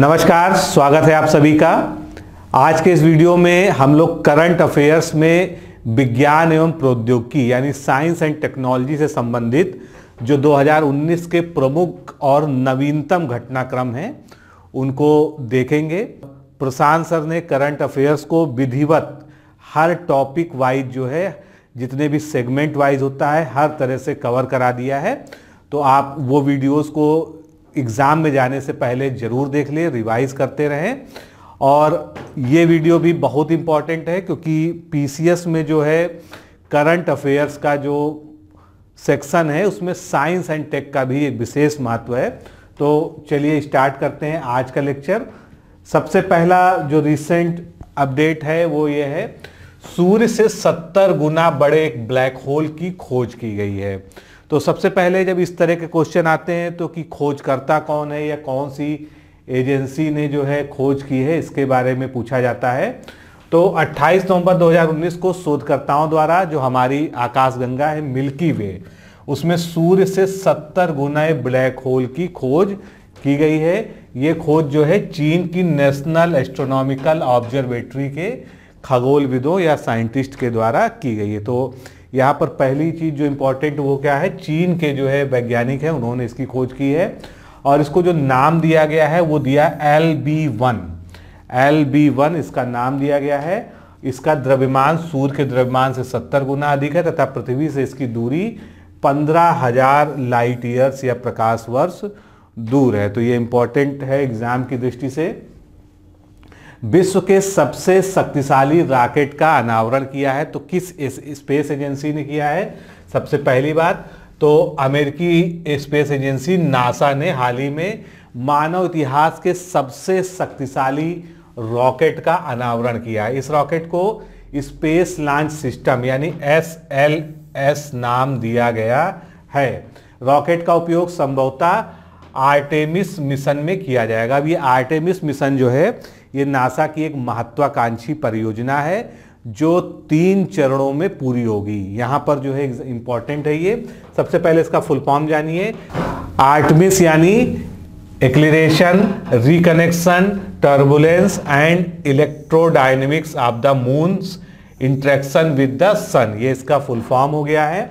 नमस्कार स्वागत है आप सभी का आज के इस वीडियो में हम लोग करंट अफेयर्स में विज्ञान एवं प्रौद्योगिकी यानी साइंस एंड टेक्नोलॉजी से संबंधित जो 2019 के प्रमुख और नवीनतम घटनाक्रम हैं उनको देखेंगे प्रशांत सर ने करंट अफेयर्स को विधिवत हर टॉपिक वाइज जो है जितने भी सेगमेंट वाइज होता है हर तरह से कवर करा दिया है तो आप वो वीडियोस को एग्ज़ाम में जाने से पहले ज़रूर देख लें रिवाइज़ करते रहें और ये वीडियो भी बहुत इम्पॉर्टेंट है क्योंकि पी में जो है करंट अफेयर्स का जो सेक्शन है उसमें साइंस एंड टेक का भी एक विशेष महत्व है तो चलिए स्टार्ट करते हैं आज का लेक्चर सबसे पहला जो रिसेंट अपडेट है वो ये है सूर्य से 70 गुना बड़े एक ब्लैक होल की खोज की गई है तो सबसे पहले जब इस तरह के क्वेश्चन आते हैं तो कि खोजकर्ता कौन है या कौन सी एजेंसी ने जो है खोज की है इसके बारे में पूछा जाता है तो 28 नवंबर 2019 को शोधकर्ताओं द्वारा जो हमारी आकाशगंगा है मिल्की वे उसमें सूर्य से 70 गुना ब्लैक होल की खोज की गई है ये खोज जो है चीन की नेशनल एस्ट्रोनॉमिकल ऑब्जर्वेटरी के खगोलविदों या साइंटिस्ट के द्वारा की गई है तो यहाँ पर पहली चीज़ जो इम्पोर्टेंट वो क्या है चीन के जो है वैज्ञानिक है उन्होंने इसकी खोज की है और इसको जो नाम दिया गया है वो दिया L B one L B one इसका नाम दिया गया है इसका द्रव्यमान सूर्य के द्रव्यमान से सत्तर गुना अधिक है तथा पृथ्वी से इसकी दूरी पंद्रह हजार लाइट ईयर्स या प्रकाश वर्ष दूर है तो ये इम्पोर्टेंट है एग्जाम की दृष्टि से विश्व के सबसे शक्तिशाली रॉकेट का अनावरण किया है तो किस स्पेस एजेंसी ने किया है सबसे पहली बात तो अमेरिकी स्पेस एजेंसी नासा ने हाल ही में मानव इतिहास के सबसे शक्तिशाली रॉकेट का अनावरण किया है इस रॉकेट को स्पेस लॉन्च सिस्टम यानी एस एल एस नाम दिया गया है रॉकेट का उपयोग संभवतः आर्टेमिस मिशन में किया जाएगा अब ये आर्टेमिस मिशन जो है ये नासा की एक महत्वाकांक्षी परियोजना है जो तीन चरणों में पूरी होगी यहाँ पर जो है इम्पॉर्टेंट है ये सबसे पहले इसका फुल फॉर्म जानिए आर्टमिस यानी acceleration reconnection turbulence and electrodynamics of the moon's interaction with the sun ये इसका फुल फॉर्म हो गया है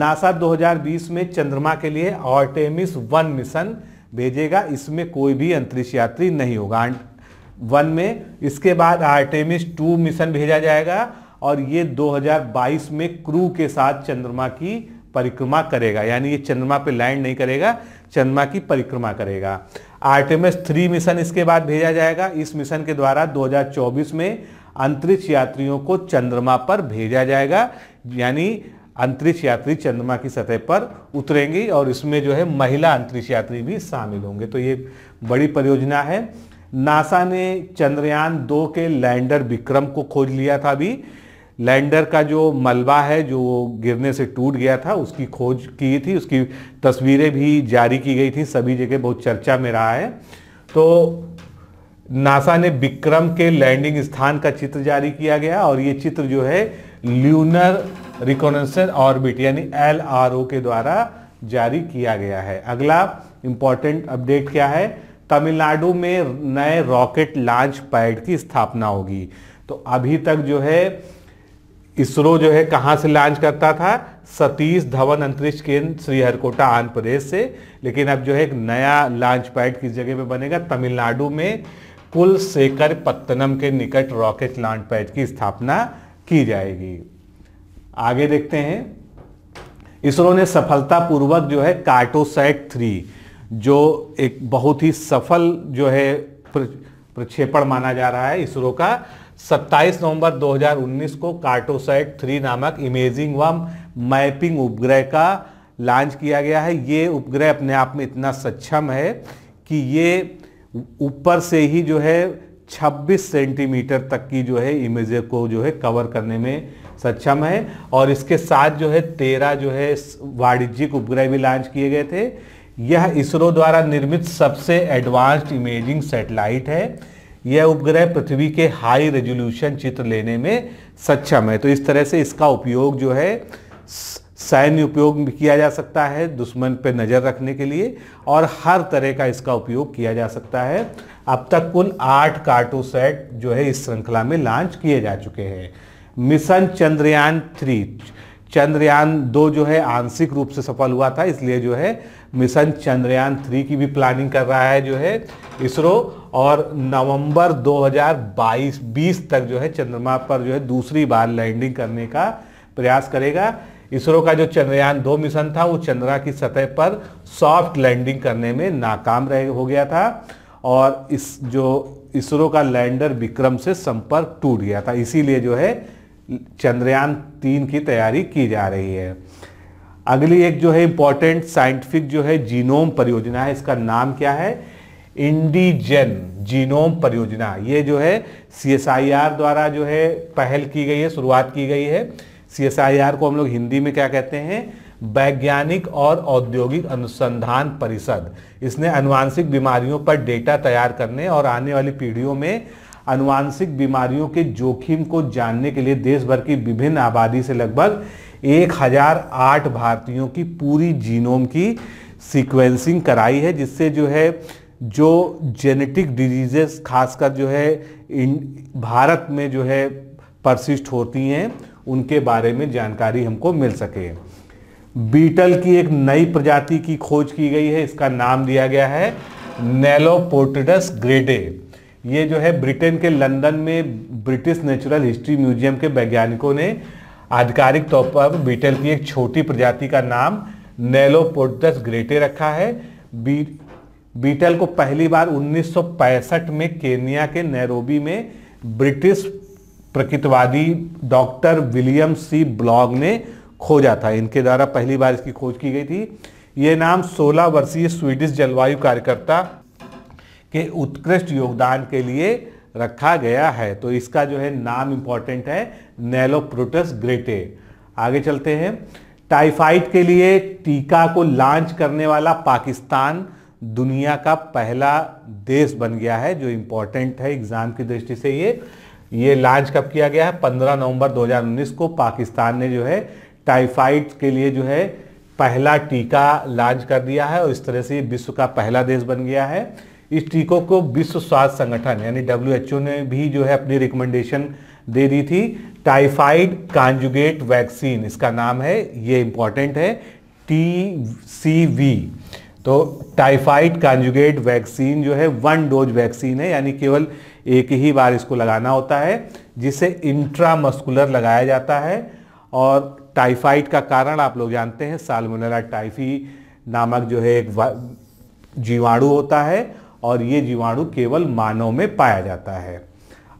नासा 2020 में चंद्रमा के लिए ऑर्टेमिस वन मिशन भेजेगा इसमें कोई भी अंतरिक्ष यात्री नहीं होगा वन में इसके बाद आर्टेमिस टू मिशन भेजा जाएगा और ये 2022 में क्रू के साथ चंद्रमा की परिक्रमा करेगा यानी ये चंद्रमा पे लैंड नहीं करेगा चंद्रमा की परिक्रमा करेगा आर्टेमिस थ्री मिशन इसके बाद भेजा जाएगा इस मिशन के द्वारा 2024 में अंतरिक्ष यात्रियों को चंद्रमा पर भेजा जाएगा यानी अंतरिक्ष यात्री चंद्रमा की सतह पर उतरेंगी और इसमें जो है महिला अंतरिक्ष यात्री भी शामिल होंगे तो ये बड़ी परियोजना है नासा ने चंद्रयान दो के लैंडर विक्रम को खोज लिया था अभी लैंडर का जो मलबा है जो गिरने से टूट गया था उसकी खोज की थी उसकी तस्वीरें भी जारी की गई थी सभी जगह बहुत चर्चा में रहा है तो नासा ने विक्रम के लैंडिंग स्थान का चित्र जारी किया गया और ये चित्र जो है ल्यूनर रिकॉनेसन ऑर्बिट यानी एल के द्वारा जारी किया गया है अगला इंपॉर्टेंट अपडेट क्या है तमिलनाडु में नए रॉकेट लॉन्च पैड की स्थापना होगी तो अभी तक जो है इसरो जो है कहाँ से लॉन्च करता था सतीश धवन अंतरिक्ष केंद्र श्रीहरकोटा आंध्र प्रदेश से लेकिन अब जो है एक नया लॉन्च पैड किस जगह पे बनेगा तमिलनाडु में कुल सेकर पत्तनम के निकट रॉकेट लॉन्च पैड की स्थापना की जाएगी आगे देखते हैं इसरो ने सफलतापूर्वक जो है कार्टोसैट थ्री जो एक बहुत ही सफल जो है प्रक्षेपण माना जा रहा है इसरो का 27 नवंबर 2019 को कार्टोसाइट थ्री नामक इमेजिंग व मैपिंग उपग्रह का लॉन्च किया गया है ये उपग्रह अपने आप में इतना सक्षम है कि ये ऊपर से ही जो है 26 सेंटीमीटर तक की जो है इमेज को जो है कवर करने में सक्षम है और इसके साथ जो है तेरह जो है वाणिज्यिक उपग्रह भी लॉन्च किए गए थे यह इसरो द्वारा निर्मित सबसे एडवांस्ड इमेजिंग सैटेलाइट है यह उपग्रह पृथ्वी के हाई रेजोल्यूशन चित्र लेने में सक्षम है तो इस तरह से इसका उपयोग जो है सैन्य उपयोग किया जा सकता है दुश्मन पर नज़र रखने के लिए और हर तरह का इसका उपयोग किया जा सकता है अब तक कुल आठ कार्टो सेट जो है इस श्रृंखला में लॉन्च किए जा चुके हैं मिशन चंद्रयान थ्री चंद्रयान दो जो है आंशिक रूप से सफल हुआ था इसलिए जो है मिशन चंद्रयान थ्री की भी प्लानिंग कर रहा है जो है इसरो और नवंबर 2022 20 तक जो है चंद्रमा पर जो है दूसरी बार लैंडिंग करने का प्रयास करेगा इसरो का जो चंद्रयान दो मिशन था वो चंद्रा की सतह पर सॉफ्ट लैंडिंग करने में नाकाम रह हो गया था और इस जो इसरो का लैंडर विक्रम से संपर्क टूट गया था इसीलिए जो है चंद्रयान तीन की तैयारी की जा रही है अगली एक जो है इंपॉर्टेंट साइंटिफिक जो है जीनोम परियोजना है इसका नाम क्या है इंडीजेन जीनोम परियोजना ये जो है सीएसआईआर द्वारा जो है पहल की गई है शुरुआत की गई है सीएसआईआर को हम लोग हिंदी में क्या कहते हैं वैज्ञानिक और औद्योगिक अनुसंधान परिषद इसने अनुवांशिक बीमारियों पर डेटा तैयार करने और आने वाली पीढ़ियों में अनुवांशिक बीमारियों के जोखिम को जानने के लिए देश भर की विभिन्न आबादी से लगभग एक हज़ार आठ भारतीयों की पूरी जीनोम की सीक्वेंसिंग कराई है जिससे जो है जो जेनेटिक डिजीजेस खासकर जो है इन भारत में जो है परसिस्ट होती हैं उनके बारे में जानकारी हमको मिल सके बीटल की एक नई प्रजाति की खोज की गई है इसका नाम दिया गया है नेलोपोर्टिडस ग्रेडे ये जो है ब्रिटेन के लंदन में ब्रिटिश नेचुरल हिस्ट्री म्यूजियम के वैज्ञानिकों ने आधिकारिक तौर पर बीटल की एक छोटी प्रजाति का नाम नेलोपोडस ग्रेटे रखा है बी, बीटल को पहली बार 1965 में केनिया के नैरोबी में ब्रिटिश प्रकृतिवादी डॉक्टर विलियम सी ब्लॉग ने खोजा था इनके द्वारा पहली बार इसकी खोज की गई थी ये नाम 16 वर्षीय स्वीडिश जलवायु कार्यकर्ता के उत्कृष्ट योगदान के लिए रखा गया है तो इसका जो है नाम इम्पॉर्टेंट है नेलोप्रोटस ग्रेटे आगे चलते हैं टाइफाइड के लिए टीका को लॉन्च करने वाला पाकिस्तान दुनिया का पहला देश बन गया है जो इम्पोर्टेंट है एग्ज़ाम की दृष्टि से ये ये लॉन्च कब किया गया है 15 नवंबर 2019 को पाकिस्तान ने जो है टाइफाइड के लिए जो है पहला टीका लॉन्च कर दिया है और इस तरह से ये विश्व का पहला देश बन गया है इस टीकों को विश्व स्वास्थ्य संगठन यानी डब्ल्यू ने भी जो है अपनी रिकमेंडेशन दे दी थी टाइफाइड कांजुगेट वैक्सीन इसका नाम है ये इंपॉर्टेंट है टी सी वी तो टाइफाइड कांजुगेट वैक्सीन जो है वन डोज वैक्सीन है यानी केवल एक ही बार इसको लगाना होता है जिसे इंट्रामस्कुलर लगाया जाता है और टाइफाइड का कारण आप लोग जानते हैं सालमोनेला टाइफी नामक जो है एक जीवाणु होता है और ये जीवाणु केवल मानव में पाया जाता है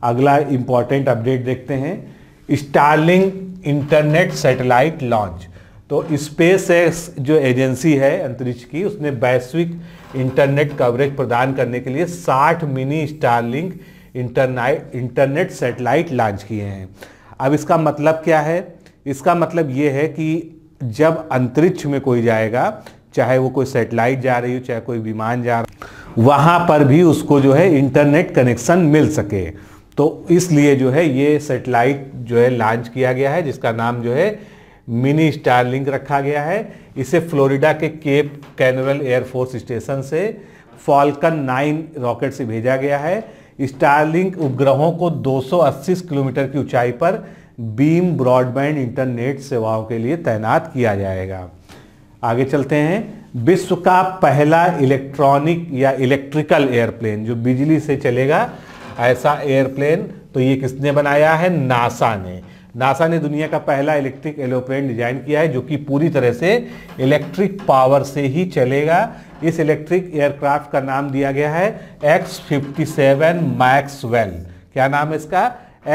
अगला इम्पॉर्टेंट अपडेट देखते हैं स्टारलिंग इंटरनेट सैटेलाइट लॉन्च तो स्पेस एक्स जो एजेंसी है अंतरिक्ष की उसने वैश्विक इंटरनेट कवरेज प्रदान करने के लिए 60 mini Starlink internet internet satellite launch किए हैं अब इसका मतलब क्या है इसका मतलब ये है कि जब अंतरिक्ष में कोई जाएगा चाहे वो कोई सैटेलाइट जा रही हो चाहे कोई विमान जा रहा वहाँ पर भी उसको जो है इंटरनेट कनेक्शन मिल सके तो इसलिए जो है ये सेटेलाइट जो है लॉन्च किया गया है जिसका नाम जो है मिनी स्टार लिंक रखा गया है इसे फ्लोरिडा के केप कैनरल एयरफोर्स स्टेशन से फॉल्कन नाइन रॉकेट से भेजा गया है स्टारलिंक उपग्रहों को 280 किलोमीटर की ऊंचाई पर बीम ब्रॉडबैंड इंटरनेट सेवाओं के लिए तैनात किया जाएगा आगे चलते हैं विश्व का पहला इलेक्ट्रॉनिक या इलेक्ट्रिकल एयरप्लेन जो बिजली से चलेगा ऐसा एयरप्लेन तो ये किसने बनाया है नासा ने नासा ने दुनिया का पहला इलेक्ट्रिक एरोप्लेन डिजाइन किया है जो कि पूरी तरह से इलेक्ट्रिक पावर से ही चलेगा इस इलेक्ट्रिक एयरक्राफ्ट का नाम दिया गया है एक्स फिफ्टी सेवन मैक्सवेल क्या नाम है इसका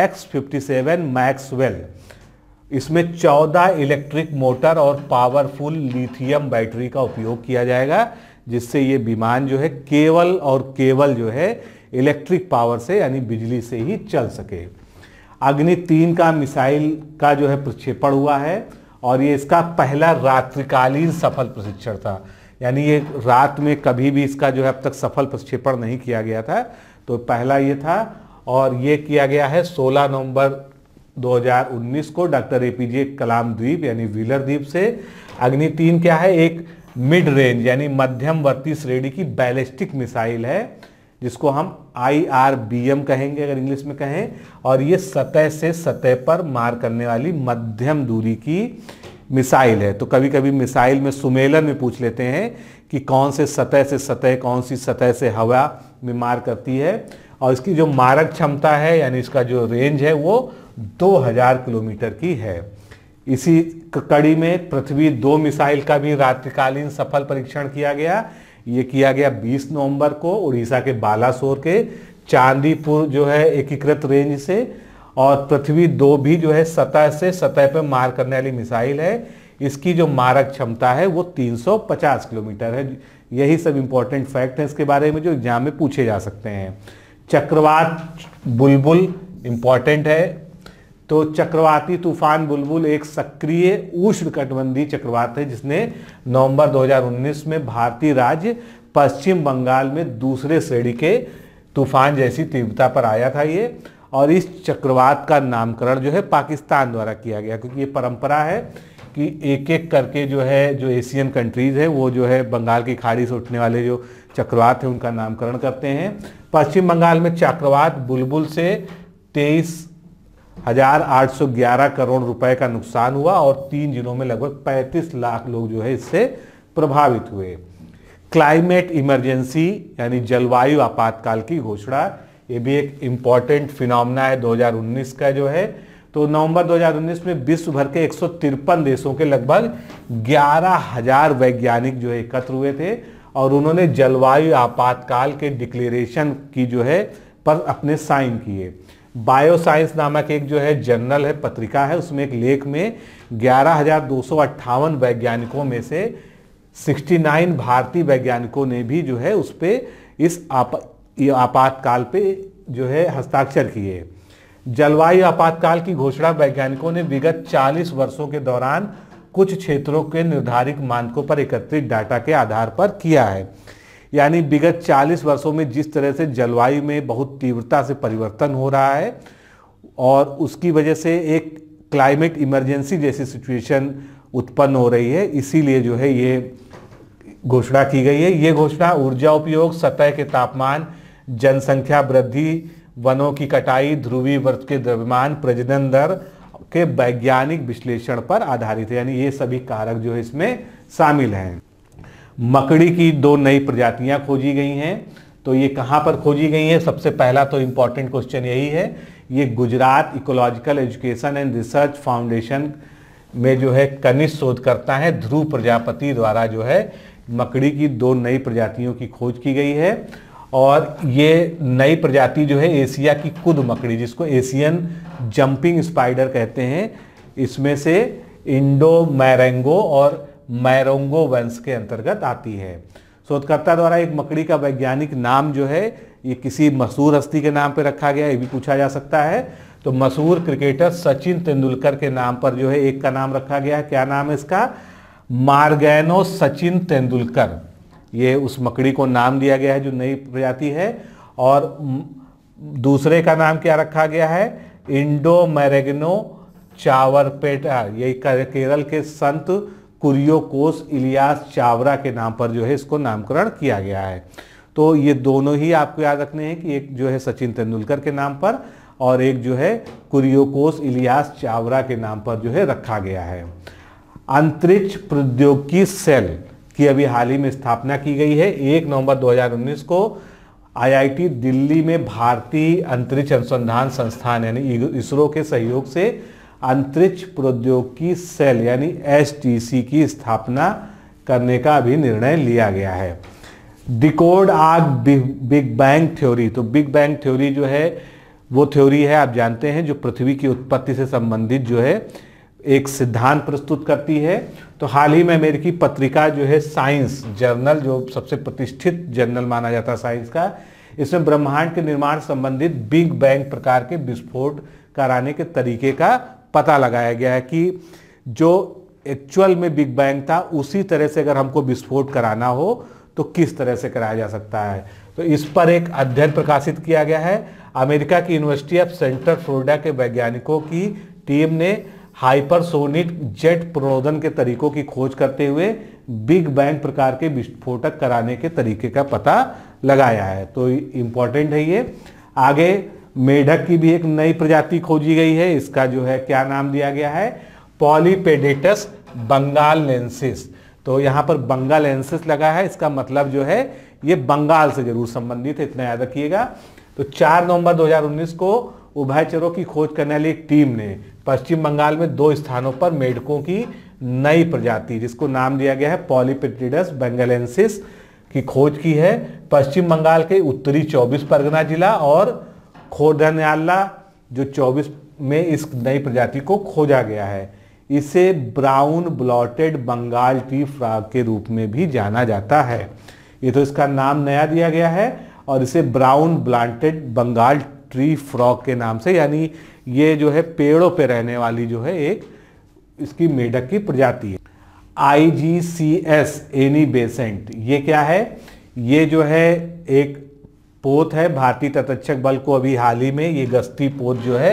एक्स फिफ्टी सेवन मैक्सवेल इसमें 14 इलेक्ट्रिक मोटर और पावरफुल लिथियम बैटरी का उपयोग किया जाएगा जिससे ये विमान जो है केवल और केवल जो है इलेक्ट्रिक पावर से यानी बिजली से ही चल सके अग्नि तीन का मिसाइल का जो है प्रक्षेपण हुआ है और ये इसका पहला रात्रिकालीन सफल प्रशिक्षण था यानी ये रात में कभी भी इसका जो है अब तक सफल प्रक्षेपण नहीं किया गया था तो पहला ये था और ये किया गया है 16 नवंबर 2019 को डॉक्टर ए पी जे कलाम द्वीप यानी व्हीलर द्वीप से अग्नि तीन क्या है एक मिड रेंज यानी मध्यमवर्ती श्रेणी की बैलिस्टिक मिसाइल है जिसको हम आई आर बी एम कहेंगे अगर इंग्लिश में कहें और ये सतह से सतह पर मार करने वाली मध्यम दूरी की मिसाइल है तो कभी कभी मिसाइल में सुमेलन में पूछ लेते हैं कि कौन से सतह से सतह कौन सी सतह से हवा में मार करती है और इसकी जो मारक क्षमता है यानी इसका जो रेंज है वो 2000 किलोमीटर की है इसी कड़ी में पृथ्वी दो मिसाइल का भी रात्रिकालीन सफल परीक्षण किया गया ये किया गया 20 नवंबर को उड़ीसा के बालासोर के चांदीपुर जो है एकीकृत रेंज से और पृथ्वी दो भी जो है सतह से सतह पर मार करने वाली मिसाइल है इसकी जो मारक क्षमता है वो 350 किलोमीटर है यही सब इम्पोर्टेंट फैक्ट हैं इसके बारे में जो एग्जाम में पूछे जा सकते हैं चक्रवात बुलबुल इम्पॉर्टेंट है तो चक्रवाती तूफान बुलबुल एक सक्रिय उष्ण कटबंधी चक्रवात है जिसने नवंबर 2019 में भारतीय राज्य पश्चिम बंगाल में दूसरे श्रेणी के तूफान जैसी तीव्रता पर आया था ये और इस चक्रवात का नामकरण जो है पाकिस्तान द्वारा किया गया क्योंकि ये परंपरा है कि एक एक करके जो है जो एशियन कंट्रीज़ है वो जो है बंगाल की खाड़ी से उठने वाले जो चक्रवात हैं उनका नामकरण करते हैं पश्चिम बंगाल में चक्रवात बुलबुल से तेईस हजार आठ सौ ग्यारह करोड़ रुपए का नुकसान हुआ और तीन जिलों में लगभग पैंतीस लाख लोग जो है इससे प्रभावित हुए क्लाइमेट इमरजेंसी यानी जलवायु आपातकाल की घोषणा ये भी एक इम्पॉर्टेंट फिनमना है 2019 का जो है तो नवंबर 2019 में विश्व भर के एक देशों के लगभग ग्यारह हजार वैज्ञानिक जो है एकत्र हुए थे और उन्होंने जलवायु आपातकाल के डिक्लेरेशन की जो है पर अपने साइन किए बायोसाइंस नामक एक जो है जर्नल है पत्रिका है उसमें एक लेख में ग्यारह वैज्ञानिकों में से 69 भारतीय वैज्ञानिकों ने भी जो है उस पर इस आप, आपातकाल पे जो है हस्ताक्षर किए जलवायु आपातकाल की घोषणा वैज्ञानिकों ने विगत 40 वर्षों के दौरान कुछ क्षेत्रों के निर्धारित मानकों पर एकत्रित डाटा के आधार पर किया है यानी विगत 40 वर्षों में जिस तरह से जलवायु में बहुत तीव्रता से परिवर्तन हो रहा है और उसकी वजह से एक क्लाइमेट इमरजेंसी जैसी सिचुएशन उत्पन्न हो रही है इसीलिए जो है ये घोषणा की गई है ये घोषणा ऊर्जा उपयोग सतह के तापमान जनसंख्या वृद्धि वनों की कटाई ध्रुवीय वर्त के द्रव्यमान प्रजनन दर के वैज्ञानिक विश्लेषण पर आधारित है यानी ये सभी कारक जो है इसमें शामिल हैं मकड़ी की दो नई प्रजातियां खोजी गई हैं तो ये कहाँ पर खोजी गई हैं सबसे पहला तो इम्पॉर्टेंट क्वेश्चन यही है ये Gujarat Ecological Education and Research Foundation में जो है कनिष्ठ शोधकर्ता है ध्रुव प्रजापति द्वारा जो है मकड़ी की दो नई प्रजातियों की खोज की गई है और ये नई प्रजाति जो है एशिया की कुद मकड़ी जिसको एशियन जंपिंग स्पाइडर कहते हैं इसमें से इंडो मैरेंगो और मैरोंगो वंश के अंतर्गत आती है शोधकर्ता द्वारा एक मकड़ी का वैज्ञानिक नाम जो है ये किसी मशहूर हस्ती के नाम पर रखा गया ये भी पूछा जा सकता है तो मशहूर क्रिकेटर सचिन तेंदुलकर के नाम पर जो है एक का नाम रखा गया है क्या नाम है इसका मार्गैनो सचिन तेंदुलकर ये उस मकड़ी को नाम दिया गया है जो नई प्रजाति है और दूसरे का नाम क्या रखा गया है इंडो मैरेगनो चावरपेटा ये केरल के संत कुरियोकोस इलियास चावरा के नाम पर जो है इसको नामकरण किया गया है तो ये दोनों ही आपको याद रखने हैं कि एक जो है सचिन तेंदुलकर के नाम पर और एक जो है कुरियोकोस इलियास चावरा के नाम पर जो है रखा गया है अंतरिक्ष प्रौद्योगिकी सेल की अभी हाल ही में स्थापना की गई है एक नवंबर 2019 को आईआईटी दिल्ली में भारतीय अंतरिक्ष अनुसंधान संस्थान यानी इसरो के सहयोग से अंतरिक्ष प्रौद्योगिकी सेल यानी एस की स्थापना करने का भी निर्णय लिया गया है डिकोड आग बिग बैंग थ्योरी तो बिग बैंग थ्योरी जो है वो थ्योरी है आप जानते हैं जो पृथ्वी की उत्पत्ति से संबंधित जो है एक सिद्धांत प्रस्तुत करती है तो हाल ही में अमेरिकी पत्रिका जो है साइंस जर्नल जो सबसे प्रतिष्ठित जर्नल माना जाता है साइंस का इसमें ब्रह्मांड के निर्माण संबंधित बिग बैंग प्रकार के विस्फोट कराने के तरीके का पता लगाया गया है कि जो एक्चुअल में बिग बैंग था उसी तरह से अगर हमको विस्फोट कराना हो तो किस तरह से कराया जा सकता है तो इस पर एक अध्ययन प्रकाशित किया गया है अमेरिका की यूनिवर्सिटी ऑफ सेंट्रल फ्लोरिडा के वैज्ञानिकों की टीम ने हाइपरसोनिक जेट प्रणोदन के तरीकों की खोज करते हुए बिग बैंग प्रकार के विस्फोटक कराने के तरीके का पता लगाया है तो इम्पॉर्टेंट है ये आगे मेढक की भी एक नई प्रजाति खोजी गई है इसका जो है क्या नाम दिया गया है पॉलीपेडेटस बंगालेंसिस तो यहाँ पर बंगालेंसिस लगा है इसका मतलब जो है ये बंगाल से जरूर संबंधित है इतना याद रखिएगा तो 4 नवंबर 2019 को उभयचरों की खोज करने वाली एक टीम ने पश्चिम बंगाल में दो स्थानों पर मेढकों की नई प्रजाति जिसको नाम दिया गया है पॉलीपेटिडस बंगालेंसिस की खोज की है पश्चिम बंगाल के उत्तरी 24 परगना जिला और खोदन्याला जो 24 में इस नई प्रजाति को खोजा गया है इसे brown blotted Bengal tree frog के रूप में भी जाना जाता है ये तो इसका नाम नया दिया गया है और इसे brown blotted Bengal tree frog के नाम से यानी ये जो है पेड़ों पे रहने वाली जो है एक इसकी मेढक की प्रजाति है I G C S Annie Besant ये क्या है ये जो है एक पोत है भारतीय तटरक्षक बल को अभी हाल ही में ये गश्ती पोत जो है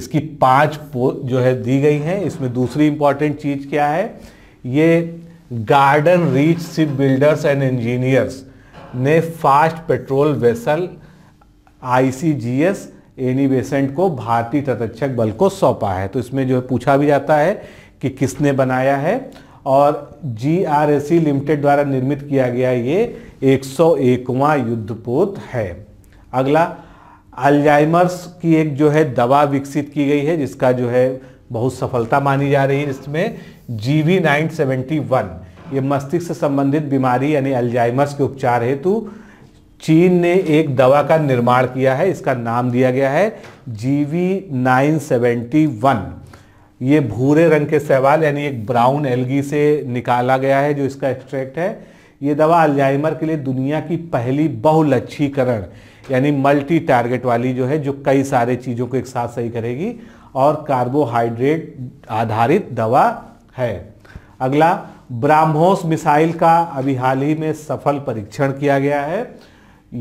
इसकी पांच पोत जो है दी गई हैं इसमें दूसरी इंपॉर्टेंट चीज़ क्या है ये Garden Reach ship builders and engineers ने fast patrol vessel ICGS Annie Besant को भारतीय तटरक्षक बल को सौंपा है तो इसमें जो है पूछा भी जाता है कि किसने बनाया है और जी आर सी लिमिटेड द्वारा निर्मित किया गया ये एक सौ एकवा युद्धपोत है अगला अल्जाइमर्स की एक जो है दवा विकसित की गई है जिसका जो है बहुत सफलता मानी जा रही है इसमें G V nine seventy one ये मस्तिष्क से संबंधित बीमारी यानी अल्जाइमर्स के उपचार हेतु चीन ने एक दवा का निर्माण किया है इसका नाम दिया गया है जी वी नाइन वन ये भूरे रंग के सवाल यानी एक ब्राउन एलगी से निकाला गया है जो इसका एक्सट्रैक्ट है ये दवा अल्जाइमर के लिए दुनिया की पहली बहुलक्षीकरण यानी मल्टी टारगेट वाली जो है जो कई सारे चीज़ों को एक साथ सही करेगी और कार्बोहाइड्रेट आधारित दवा है अगला ब्राह्मोस मिसाइल का अभी हाल ही में सफल परीक्षण किया गया है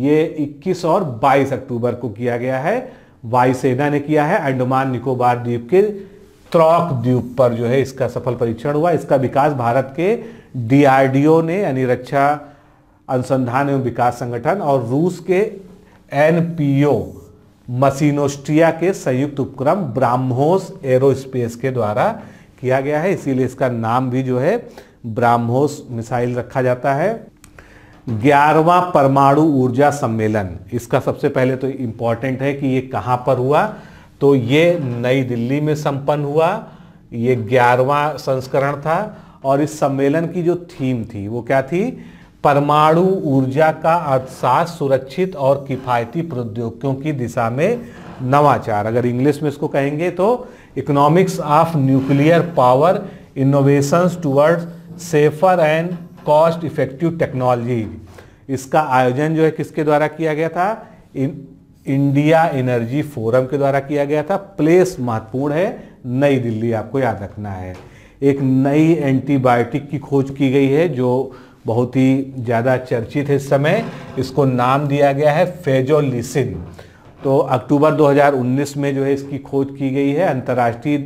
ये 21 और 22 अक्टूबर को किया गया है वायुसेना ने किया है अंडमान निकोबार द्वीप के त्रॉक द्वीप पर जो है इसका सफल परीक्षण हुआ इसका विकास भारत के डीआरडीओ ने यानी रक्षा अनुसंधान एवं विकास संगठन और रूस के एनपीओ मसीनोस्टिया के संयुक्त उपक्रम ब्राह्मोस एरोस्पेस के द्वारा किया गया है इसीलिए इसका नाम भी जो है ब्राह्मोस मिसाइल रखा जाता है ग्यारहवा परमाणु ऊर्जा सम्मेलन इसका सबसे पहले तो इम्पॉर्टेंट है कि ये कहाँ पर हुआ तो ये नई दिल्ली में संपन्न हुआ ये ग्यारहवा संस्करण था और इस सम्मेलन की जो थीम थी वो क्या थी परमाणु ऊर्जा का अर्थशास्त्र सुरक्षित और किफ़ायती प्रौद्योगिकियों की दिशा में नवाचार अगर इंग्लिश में इसको कहेंगे तो economics of nuclear power innovations towards safer and cost effective technology इसका आयोजन जो है किसके द्वारा किया गया था इन इंडिया एनर्जी फोरम के द्वारा किया गया था प्लेस महत्वपूर्ण है नई दिल्ली आपको याद रखना है एक नई एंटीबायोटिक की खोज की गई है जो बहुत ही ज़्यादा चर्चित है इस समय इसको नाम दिया गया है फेजोलिसिन तो अक्टूबर 2019 में जो है इसकी खोज की गई है अंतर्राष्ट्रीय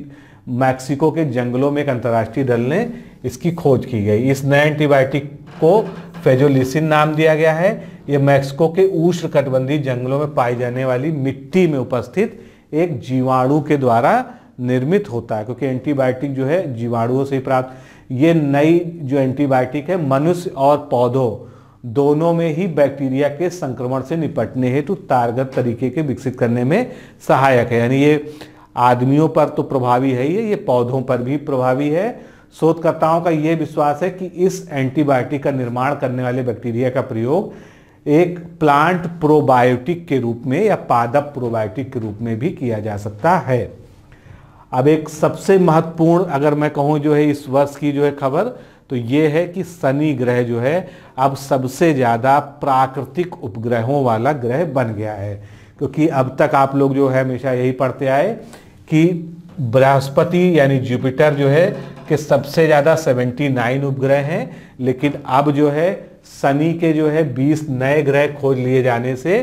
मैक्सिको के जंगलों में एक अंतर्राष्ट्रीय दल ने इसकी खोज की गई इस नए एंटीबायोटिक को फेजोलिसिन नाम दिया गया है ये मैक्सिको के उष्ण कटबंधी जंगलों में पाई जाने वाली मिट्टी में उपस्थित एक जीवाणु के द्वारा निर्मित होता है क्योंकि एंटीबायोटिक जो है जीवाणुओं से प्राप्त ये नई जो एंटीबायोटिक है मनुष्य और पौधों दोनों में ही बैक्टीरिया के संक्रमण से निपटने हेतु तारगत तरीके के विकसित करने में सहायक है यानी ये आदमियों पर तो प्रभावी है ये ये पौधों पर भी प्रभावी है शोधकर्ताओं का यह विश्वास है कि इस एंटीबायोटिक का निर्माण करने वाले बैक्टीरिया का प्रयोग एक प्लांट प्रोबायोटिक के रूप में या पादप प्रोबायोटिक के रूप में भी किया जा सकता है अब एक सबसे महत्वपूर्ण अगर मैं कहूँ जो है इस वर्ष की जो है खबर तो ये है कि शनि ग्रह जो है अब सबसे ज़्यादा प्राकृतिक उपग्रहों वाला ग्रह बन गया है क्योंकि अब तक आप लोग जो है हमेशा यही पढ़ते आए कि बृहस्पति यानी जुपिटर जो है कि सबसे ज़्यादा 79 उपग्रह हैं लेकिन अब जो है शनि के जो है 20 नए ग्रह खोज लिए जाने से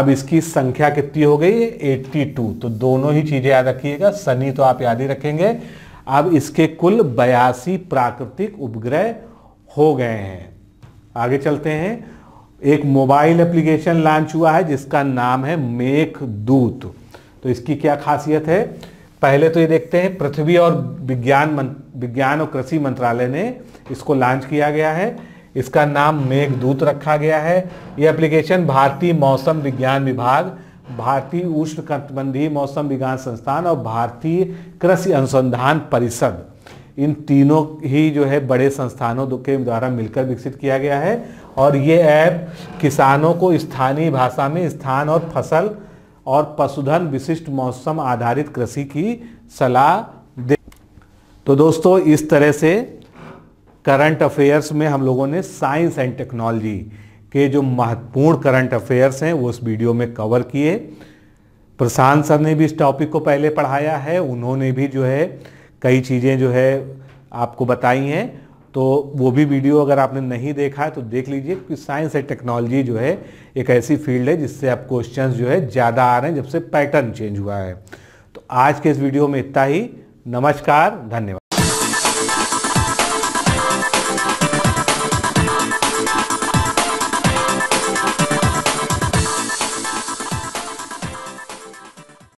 अब इसकी संख्या कितनी हो गई है 82 तो दोनों ही चीज़ें याद रखिएगा शनि तो आप याद ही रखेंगे अब इसके कुल बयासी प्राकृतिक उपग्रह हो गए हैं आगे चलते हैं एक मोबाइल एप्लीकेशन लॉन्च हुआ है जिसका नाम है मेक दूत तो इसकी क्या खासियत है पहले तो ये देखते हैं पृथ्वी और विज्ञान विज्ञान और कृषि मंत्रालय ने इसको लॉन्च किया गया है इसका नाम मेघदूत रखा गया है ये एप्लीकेशन भारतीय मौसम विज्ञान विभाग भारतीय उष्ण कटिबंधीय मौसम विज्ञान संस्थान और भारतीय कृषि अनुसंधान परिषद इन तीनों ही जो है बड़े संस्थानों के द्वारा मिलकर विकसित किया गया है और ये ऐप किसानों को स्थानीय भाषा में स्थान और फसल और पशुधन विशिष्ट मौसम आधारित कृषि की सलाह दे तो दोस्तों इस तरह से करंट अफेयर्स में हम लोगों ने साइंस एंड टेक्नोलॉजी के जो महत्वपूर्ण करंट अफेयर्स हैं वो इस वीडियो में कवर किए प्रशांत सर ने भी इस टॉपिक को पहले पढ़ाया है उन्होंने भी जो है कई चीज़ें जो है आपको बताई हैं तो वो भी वीडियो अगर आपने नहीं देखा है तो देख लीजिए क्योंकि साइंस एंड टेक्नोलॉजी जो है एक ऐसी फील्ड है जिससे आप क्वेश्चंस जो है ज़्यादा आ रहे हैं जब से पैटर्न चेंज हुआ है तो आज के इस वीडियो में इतना ही नमस्कार धन्यवाद